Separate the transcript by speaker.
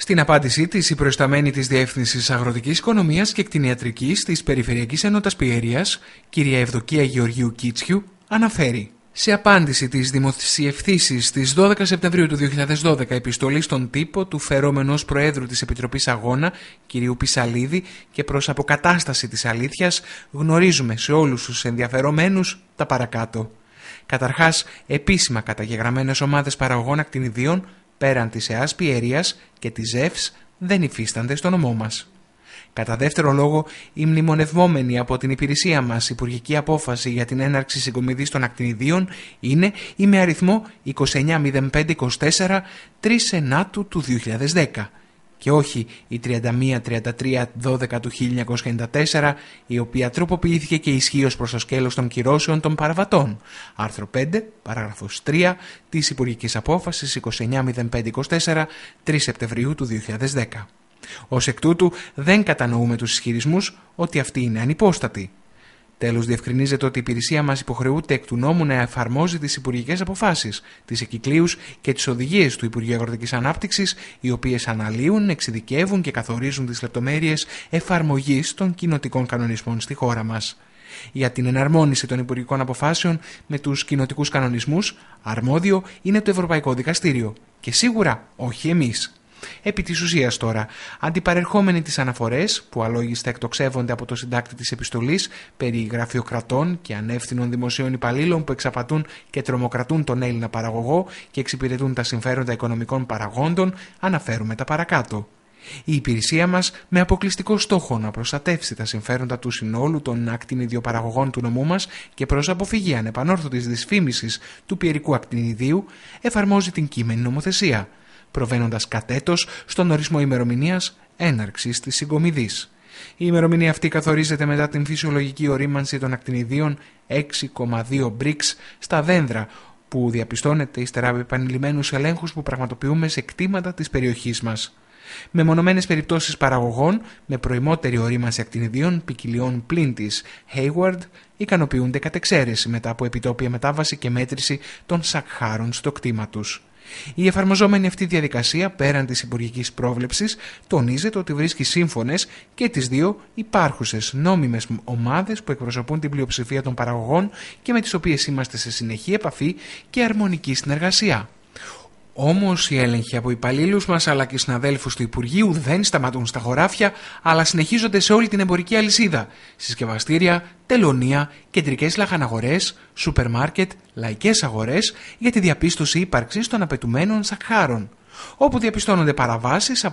Speaker 1: Στην απάντησή της, η προϊσταμένη της Διεύθυνσης Αγροτικής Οικονομίας και Κτηνιατρικής της Περιφερειακής Ενότητας Πιερία, κυρία Ευδοκία Γεωργίου Κίτσιου, αναφέρει. Σε απάντηση της δημοσιευθύνσης της 12 Σεπτεμβρίου του 2012 επιστολής στον τύπο του φερόμενου Προέδρου της Επιτροπής Αγώνα, κυρίου Πισαλίδη, και προς αποκατάσταση της αλήθειας, γνωρίζουμε σε όλους τους ενδιαφερομένους τα παρακάτω. Καταρχάς, επίσημα καταγεγραμμένες ομάδες παραγωγών ακτινιδίων πέραν της Εάς Πιερίας και της ΕΦΣ δεν υφίστανται στο νομό μας. Κατά δεύτερο λόγο, η μνημονευμόμενη από την υπηρεσία μας υπουργική απόφαση για την έναρξη συγκομιδής των ακτινιδίων είναι η με αριθμό 290524 3 Σενάτου του 2010 και όχι η 31-33-12 του 1994, η οποία τροποποιήθηκε και ισχύει ως προς το σκέλος των κυρώσεων των παραβατών. Άρθρο 5, παράγραφος 3 της Υπουργικής Απόφασης 29.05.24, 3 Σεπτεμβρίου του 2010. Ως εκ τούτου δεν κατανοούμε τους ισχυρισμούς ότι αυτή είναι ανυπόστατη. Τέλος, διευκρινίζεται ότι η υπηρεσία μας υποχρεούται εκ του νόμου να εφαρμόζει τις υπουργικές αποφάσεις, τις εκκυκλίου και τις οδηγίες του Υπουργείου Αγροτικής Ανάπτυξης, οι οποίες αναλύουν, εξειδικεύουν και καθορίζουν τις λεπτομέρειες εφαρμογής των κοινοτικών κανονισμών στη χώρα μας. Για την εναρμόνιση των υπουργικών αποφάσεων με τους κοινοτικούς κανονισμούς, αρμόδιο είναι το Ευρωπαϊκό Δικαστήριο. Και σίγουρα όχι εμείς. Επί της ουσίας τώρα, αντιπαρερχόμενοι τις αναφορές, που αλόγιστα εκτοξεύονται από το συντάκτη της επιστολής περί γραφειοκρατών και ανεύθυνων δημοσίων υπαλλήλων που εξαπατούν και τρομοκρατούν τον Έλληνα παραγωγό και εξυπηρετούν τα συμφέροντα οικονομικών παραγόντων, αναφέρουμε τα παρακάτω. Η υπηρεσία μας, με αποκλειστικό στόχο να προστατεύσει τα συμφέροντα του συνόλου των ακτινιδιοπαραγωγών του νομού μας και προς αποφυγή ανεπανόρθωτης δυσφήμισης του πυρικού ακτινιδίου, εφαρμόζει την κείμενη νομοθεσία προβαίνοντας κατέτος στον ορισμό ημερομηνίας έναρξης της συγκομιδής. Η ημερομηνία αυτή καθορίζεται μετά την φυσιολογική ορίμανση των ακτινιδίων 6,2 μπρίξ στα δένδρα, που διαπιστώνεται ύστερα από επανειλημμένους ελέγχους που πραγματοποιούμε σε κτήματα της περιοχής μας. Με μονωμένε περιπτώσεις παραγωγών, με προημότερη ορίμανση ακτινιδίων ποικιλιών πλήν της Hayward, ικανοποιούνται κατ' εξαίρεση μετά από επιτόπια μετάβαση και μέτρηση των σακχάρων στο κτήμα η εφαρμοζόμενη αυτή διαδικασία, πέραν της υπουργικής πρόβλεψης, τονίζεται ότι βρίσκει σύμφωνες και τις δύο υπάρχουσες νόμιμες ομάδες που εκπροσωπούν την πλειοψηφία των παραγωγών και με τις οποίες είμαστε σε συνεχή επαφή και αρμονική συνεργασία. Όμως οι έλεγχοι από υπαλλήλους μας αλλά και συναδέλφους του Υπουργείου δεν σταματούν στα χωράφια, αλλά συνεχίζονται σε όλη την εμπορική αλυσίδα. Συσκευαστήρια, τελωνία, κεντρικές λαχαναγορές, σούπερ μάρκετ, λαϊκές αγορές για τη διαπίστωση ύπαρξης των απαιτουμένων σακχάρων. Όπου διαπιστώνονται παραβάσεις